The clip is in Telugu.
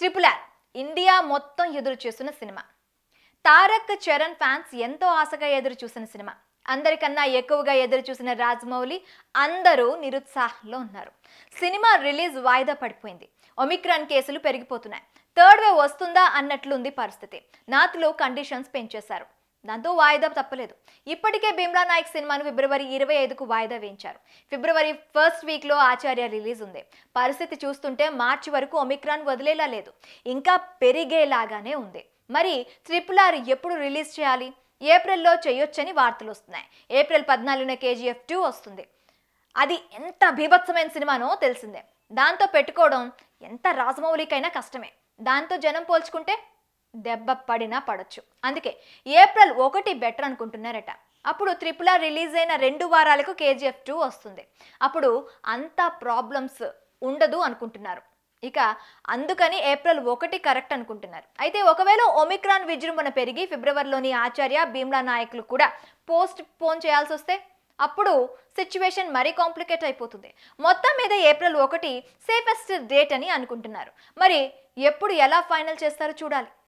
ట్రిపుల్ ఆర్ ఇండియా మొత్తం ఎదురు చూస్తున్న సినిమా తారక్ చరణ్ ఫ్యాన్స్ ఎంతో ఆశగా ఎదురు చూసిన సినిమా అందరికన్నా ఎక్కువగా ఎదురు చూసిన రాజమౌళి అందరూ నిరుత్సాహంలో ఉన్నారు సినిమా రిలీజ్ వాయిదా పడిపోయింది ఒమిక్రాన్ కేసులు పెరిగిపోతున్నాయి థర్డ్ వేవ్ వస్తుందా అన్నట్లుంది పరిస్థితి నాత్లో కండిషన్స్ పెంచేశారు దాంతో వాయిదా తప్పలేదు ఇప్పటికే భీమ్లా నాయక్ సినిమాను ఫిబ్రవరి ఇరవై ఐదుకు వాయిదా వేయించారు ఫిబ్రవరి ఫస్ట్ వీక్లో ఆచార్య రిలీజ్ ఉంది పరిస్థితి చూస్తుంటే మార్చి వరకు ఒమిక్రాన్ వదిలేలా లేదు ఇంకా పెరిగేలాగానే ఉంది మరి త్రిపుల్ ఆర్ ఎప్పుడు రిలీజ్ చేయాలి ఏప్రిల్లో చేయొచ్చని వార్తలు వస్తున్నాయి ఏప్రిల్ పద్నాలుగున కేజీఎఫ్ టూ వస్తుంది అది ఎంత బీభత్సమైన సినిమానో తెలిసిందే దాంతో పెట్టుకోవడం ఎంత రాజమౌళికైనా కష్టమే దాంతో జనం పోల్చుకుంటే దెబ్బ పడినా పడచ్చు అందుకే ఏప్రిల్ ఒకటి బెటర్ అనుకుంటున్నారట అప్పుడు త్రిపుల రిలీజ్ అయిన రెండు వారాలకు కేజీఎఫ్ టూ వస్తుంది అప్పుడు అంత ప్రాబ్లమ్స్ ఉండదు అనుకుంటున్నారు ఇక అందుకని ఏప్రిల్ ఒకటి కరెక్ట్ అనుకుంటున్నారు అయితే ఒకవేళ ఒమిక్రాన్ విజృంభణ పెరిగి ఫిబ్రవరిలోని ఆచార్య భీమ్లా నాయకులు కూడా పోస్ట్ పోన్ చేయాల్సి వస్తే అప్పుడు సిచ్యువేషన్ మరీ కాంప్లికేట్ అయిపోతుంది మొత్తం మీద ఏప్రిల్ ఒకటి సేఫెస్ట్ డేట్ అని అనుకుంటున్నారు మరి ఎప్పుడు ఎలా ఫైనల్ చేస్తారో చూడాలి